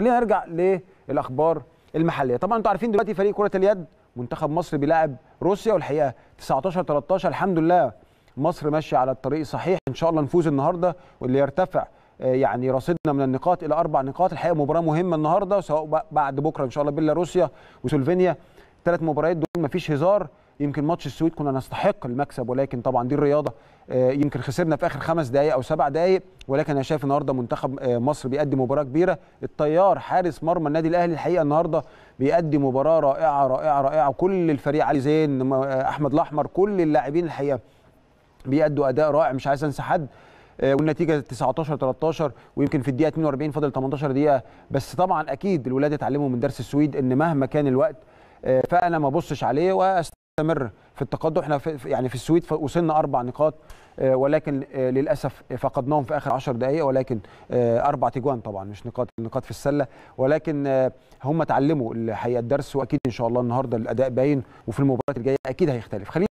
خلينا نرجع للاخبار المحليه طبعا انتوا عارفين دلوقتي فريق كره اليد منتخب مصر بيلاعب روسيا والحقيقه 19 13 الحمد لله مصر ماشيه على الطريق الصحيح ان شاء الله نفوز النهارده واللي يرتفع آه، يعني رصيدنا من النقاط الى اربع نقاط الحقيقه مباراه مهمه النهارده سواء بعد بكره ان شاء الله بيلاروسيا وسلوفينيا ثلاث مباريات دول مفيش هزار يمكن ماتش السويد كنا نستحق المكسب ولكن طبعا دي الرياضه آه، يمكن خسرنا في اخر خمس دقائق او سبع دقائق ولكن انا شايف النهارده منتخب آه، مصر بيقدم مباراه كبيره الطيار حارس مرمى النادي الاهلي الحقيقه النهارده بيقدم مباراه رائعه رائعه رائعه كل الفريق علي زين آه، احمد الاحمر كل اللاعبين الحقيقه بيأدوا اداء رائع مش عايز انسى حد والنتيجه 19 13 ويمكن في الدقيقه 42 فاضل 18 دقيقه بس طبعا اكيد الولاد اتعلموا من درس السويد ان مهما كان الوقت فانا ما ابصش عليه واست مستمر في التقدم احنا في يعني في السويد وصلنا اربع نقاط آه، ولكن آه، للاسف فقدناهم في اخر 10 دقائق ولكن آه، اربع تجوان طبعا مش نقاط نقاط في السله ولكن هم اتعلموا الحقيقه الدرس واكيد ان شاء الله النهارده الاداء باين وفي المباريات الجايه اكيد هيختلف خلينا